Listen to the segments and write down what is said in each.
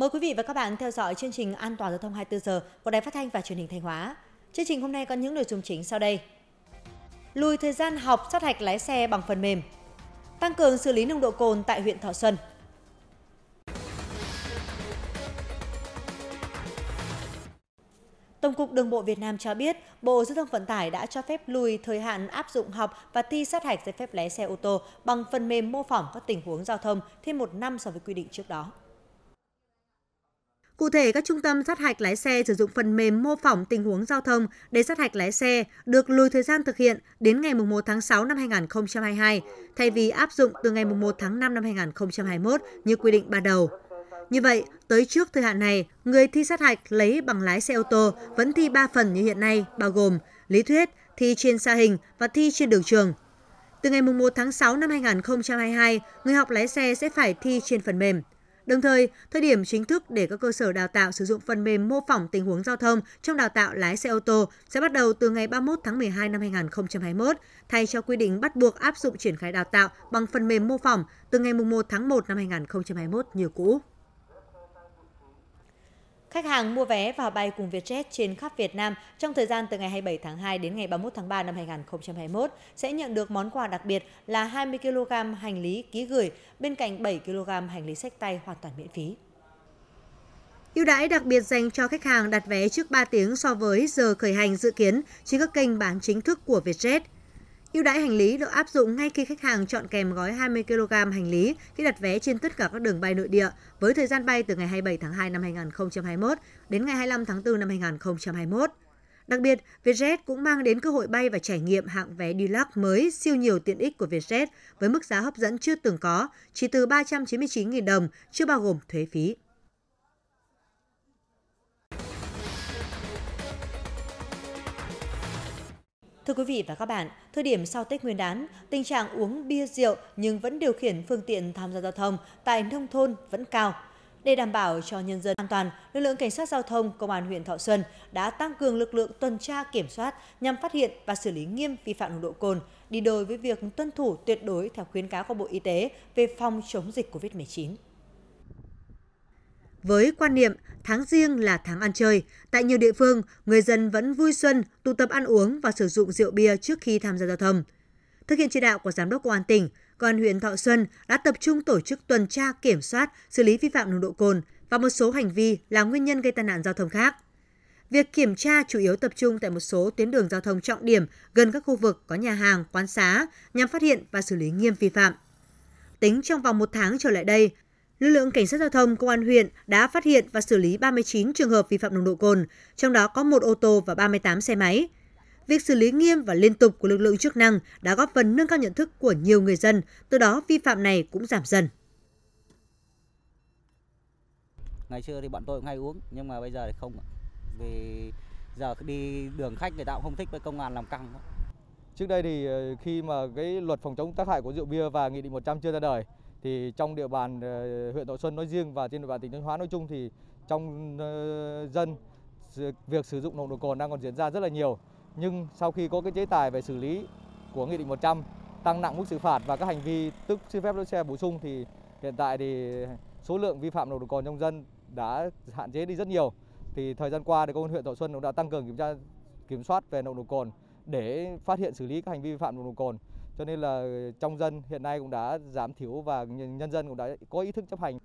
Mời quý vị và các bạn theo dõi chương trình An toàn giao thông 24 giờ của Đài Phát thanh và Truyền hình Thanh Hóa. Chương trình hôm nay có những nội dung chính sau đây. Lùi thời gian học sát hạch lái xe bằng phần mềm. Tăng cường xử lý nồng độ cồn tại huyện Thọ Xuân. Tổng cục Đường bộ Việt Nam cho biết, Bộ Giao thông Vận tải đã cho phép lùi thời hạn áp dụng học và thi sát hạch giấy phép lái xe ô tô bằng phần mềm mô phỏng các tình huống giao thông thêm một năm so với quy định trước đó. Cụ thể, các trung tâm sát hạch lái xe sử dụng phần mềm mô phỏng tình huống giao thông để sát hạch lái xe được lùi thời gian thực hiện đến ngày 1 tháng 6 năm 2022, thay vì áp dụng từ ngày 1 tháng 5 năm 2021 như quy định ban đầu. Như vậy, tới trước thời hạn này, người thi sát hạch lấy bằng lái xe ô tô vẫn thi 3 phần như hiện nay, bao gồm lý thuyết, thi trên xa hình và thi trên đường trường. Từ ngày 1 tháng 6 năm 2022, người học lái xe sẽ phải thi trên phần mềm – Đồng thời, thời điểm chính thức để các cơ sở đào tạo sử dụng phần mềm mô phỏng tình huống giao thông trong đào tạo lái xe ô tô sẽ bắt đầu từ ngày 31 tháng 12 năm 2021, thay cho quy định bắt buộc áp dụng triển khai đào tạo bằng phần mềm mô phỏng từ ngày 1 tháng 1 năm 2021 như cũ. Khách hàng mua vé và bay cùng Vietjet trên khắp Việt Nam trong thời gian từ ngày 27 tháng 2 đến ngày 31 tháng 3 năm 2021 sẽ nhận được món quà đặc biệt là 20 kg hành lý ký gửi bên cạnh 7 kg hành lý sách tay hoàn toàn miễn phí. Ưu đãi đặc biệt dành cho khách hàng đặt vé trước 3 tiếng so với giờ khởi hành dự kiến trên các kênh bán chính thức của Vietjet – Ưu đãi hành lý được áp dụng ngay khi khách hàng chọn kèm gói 20 kg hành lý khi đặt vé trên tất cả các đường bay nội địa với thời gian bay từ ngày 27 tháng 2 năm 2021 đến ngày 25 tháng 4 năm 2021. Đặc biệt, Vietjet cũng mang đến cơ hội bay và trải nghiệm hạng vé deluxe mới siêu nhiều tiện ích của Vietjet với mức giá hấp dẫn chưa từng có, chỉ từ 399.000 đồng, chưa bao gồm thuế phí. Thưa quý vị và các bạn, thời điểm sau Tết Nguyên đán, tình trạng uống bia rượu nhưng vẫn điều khiển phương tiện tham gia giao thông tại nông thôn vẫn cao. Để đảm bảo cho nhân dân an toàn, lực lượng cảnh sát giao thông công an huyện Thọ Xuân đã tăng cường lực lượng tuần tra kiểm soát nhằm phát hiện và xử lý nghiêm vi phạm nồng độ cồn, đi đôi với việc tuân thủ tuyệt đối theo khuyến cáo của Bộ Y tế về phòng chống dịch COVID-19. Với quan niệm tháng riêng là tháng ăn chơi, tại nhiều địa phương, người dân vẫn vui xuân, tụ tập ăn uống và sử dụng rượu bia trước khi tham gia giao thông. Thực hiện chỉ đạo của Giám đốc Công an tỉnh, Công an huyện Thọ Xuân đã tập trung tổ chức tuần tra kiểm soát, xử lý vi phạm nồng độ cồn và một số hành vi là nguyên nhân gây tai nạn giao thông khác. Việc kiểm tra chủ yếu tập trung tại một số tuyến đường giao thông trọng điểm gần các khu vực có nhà hàng, quán xá nhằm phát hiện và xử lý nghiêm vi phạm. Tính trong vòng một tháng trở lại đây, lực lượng cảnh sát giao thông công an huyện đã phát hiện và xử lý 39 trường hợp vi phạm nồng độ cồn, trong đó có một ô tô và 38 xe máy. Việc xử lý nghiêm và liên tục của lực lượng chức năng đã góp phần nâng cao nhận thức của nhiều người dân, từ đó vi phạm này cũng giảm dần. Ngày xưa thì bọn tôi cũng hay uống, nhưng mà bây giờ thì không. Vì giờ đi đường khách người ta cũng không thích với công an làm căng. Trước đây thì ờ, khi mà cái luật phòng chống tác hại của rượu bia và nghị định 100 chưa ra đời thì trong địa bàn ờ, huyện Thọ Xuân nói riêng và trên địa bàn tỉnh Thanh Hóa nói chung thì trong ờ, dân việc sử dụng nồng độ cồn đang còn diễn ra rất là nhiều nhưng sau khi có cái chế tài về xử lý của nghị định 100 tăng nặng mức xử phạt và các hành vi tức xin phép lái xe bổ sung thì hiện tại thì số lượng vi phạm nồng độ cồn trong dân đã hạn chế đi rất nhiều thì thời gian qua thì công an huyện Thọ Xuân cũng đã tăng cường kiểm tra kiểm soát về nồng độ cồn để phát hiện xử lý các hành vi vi phạm nồng độ cồn cho nên là trong dân hiện nay cũng đã giảm thiểu và nhân dân cũng đã có ý thức chấp hành.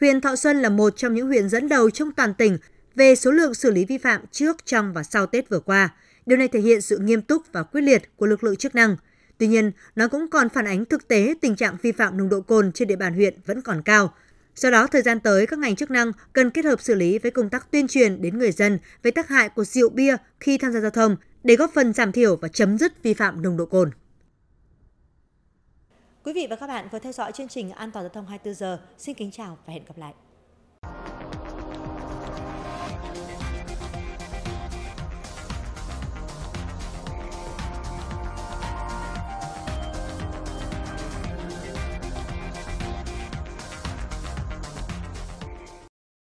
Huyện Thọ Xuân là một trong những huyện dẫn đầu trong toàn tỉnh về số lượng xử lý vi phạm trước, trong và sau Tết vừa qua. Điều này thể hiện sự nghiêm túc và quyết liệt của lực lượng chức năng. Tuy nhiên, nó cũng còn phản ánh thực tế tình trạng vi phạm nồng độ cồn trên địa bàn huyện vẫn còn cao, Do đó, thời gian tới, các ngành chức năng cần kết hợp xử lý với công tác tuyên truyền đến người dân về tác hại của rượu bia khi tham gia giao thông để góp phần giảm thiểu và chấm dứt vi phạm nồng độ cồn. Quý vị và các bạn vừa theo dõi chương trình An toàn giao thông 24 giờ. Xin kính chào và hẹn gặp lại.